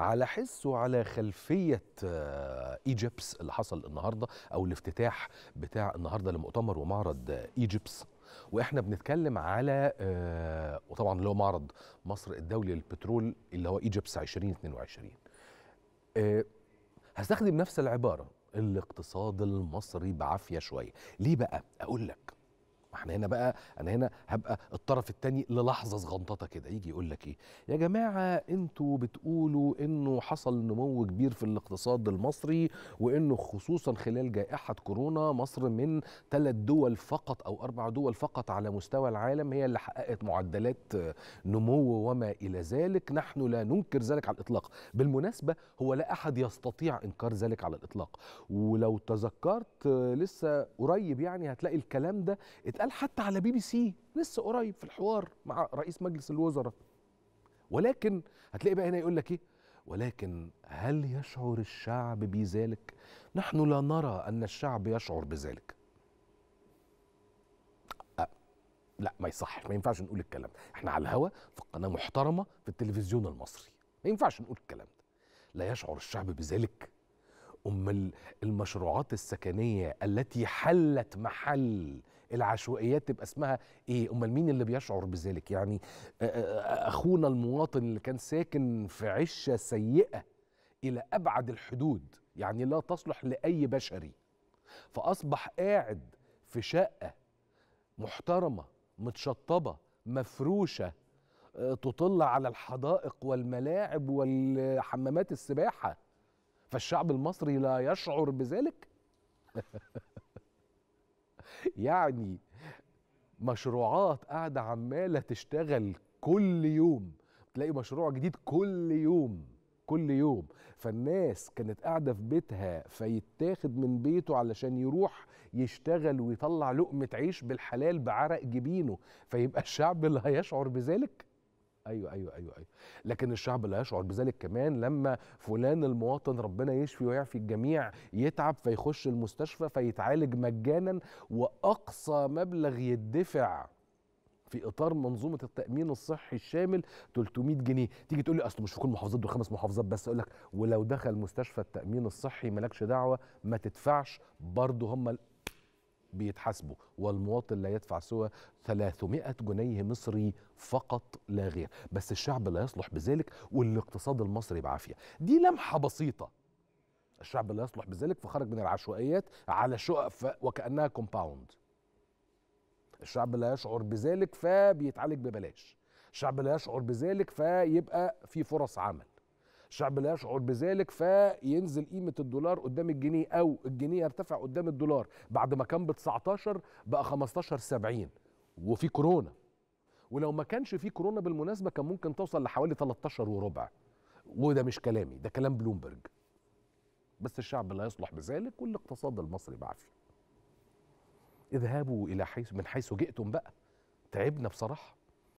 على حس وعلى خلفيه ايجيبس آه، اللي حصل النهارده او الافتتاح بتاع النهارده لمؤتمر ومعرض ايجيبس آه، واحنا بنتكلم على آه، وطبعا اللي هو معرض مصر الدولي للبترول اللي هو ايجيبس 2022 هستخدم نفس العباره الاقتصاد المصري بعافيه شويه ليه بقى اقول لك ما احنا هنا بقى انا هنا هبقى الطرف الثاني للحظه صغنططه كده يجي يقول لك ايه يا جماعه انتوا بتقولوا انه حصل نمو كبير في الاقتصاد المصري وانه خصوصا خلال جائحه كورونا مصر من ثلاث دول فقط او اربع دول فقط على مستوى العالم هي اللي حققت معدلات نمو وما الى ذلك نحن لا ننكر ذلك على الاطلاق بالمناسبه هو لا احد يستطيع انكار ذلك على الاطلاق ولو تذكرت لسه قريب يعني هتلاقي الكلام ده اتقال حتى على بي بي سي لسه قريب في الحوار مع رئيس مجلس الوزراء ولكن هتلاقي بقى هنا يقول لك ايه ولكن هل يشعر الشعب بذلك نحن لا نرى ان الشعب يشعر بذلك أه لا ما يصحش ما ينفعش نقول الكلام احنا على الهوا في قناه محترمه في التلفزيون المصري ما ينفعش نقول الكلام ده لا يشعر الشعب بذلك أم المشروعات السكنية التي حلت محل العشوائيات تبقى اسمها ايه امال مين اللي بيشعر بذلك يعني آه، آه، آه، اخونا المواطن اللي كان ساكن في عشه سيئه الى ابعد الحدود يعني لا تصلح لاي بشري فاصبح قاعد في شقه محترمه متشطبه مفروشه تطل على الحدائق والملاعب والحمامات السباحه فالشعب المصري لا يشعر بذلك يعني مشروعات قاعدة عمالة تشتغل كل يوم تلاقي مشروع جديد كل يوم كل يوم فالناس كانت قاعدة في بيتها فيتاخد من بيته علشان يروح يشتغل ويطلع لقمة عيش بالحلال بعرق جبينه فيبقى الشعب اللي هيشعر بذلك ايوه ايوه ايوه ايوه لكن الشعب لا يشعر بذلك كمان لما فلان المواطن ربنا يشفي ويعفي الجميع يتعب فيخش المستشفى فيتعالج مجانا واقصى مبلغ يدفع في اطار منظومه التامين الصحي الشامل 300 جنيه تيجي تقول لي اصل مش في كل المحافظات دول خمس محافظات بس اقول لك ولو دخل مستشفى التامين الصحي مالكش دعوه ما تدفعش برضه هم بيتحاسبوا والمواطن لا يدفع سوى 300 جنيه مصري فقط لا غير بس الشعب لا يصلح بذلك والاقتصاد المصري بعافيه دي لمحه بسيطه الشعب لا يصلح بذلك فخرج من العشوائيات على شقق وكانها كومباوند الشعب لا يشعر بذلك فبيتعالج ببلاش الشعب لا يشعر بذلك فيبقى في فرص عمل الشعب لا يشعر بذلك فينزل قيمه الدولار قدام الجنيه او الجنيه يرتفع قدام الدولار بعد ما كان ب 19 بقى 15 70 وفي كورونا ولو ما كانش في كورونا بالمناسبه كان ممكن توصل لحوالي 13 وربع وده مش كلامي ده كلام بلومبرج بس الشعب لا يصلح بذلك والاقتصاد المصري بعفي اذهبوا الى حيث من حيث جئتم بقى تعبنا بصراحه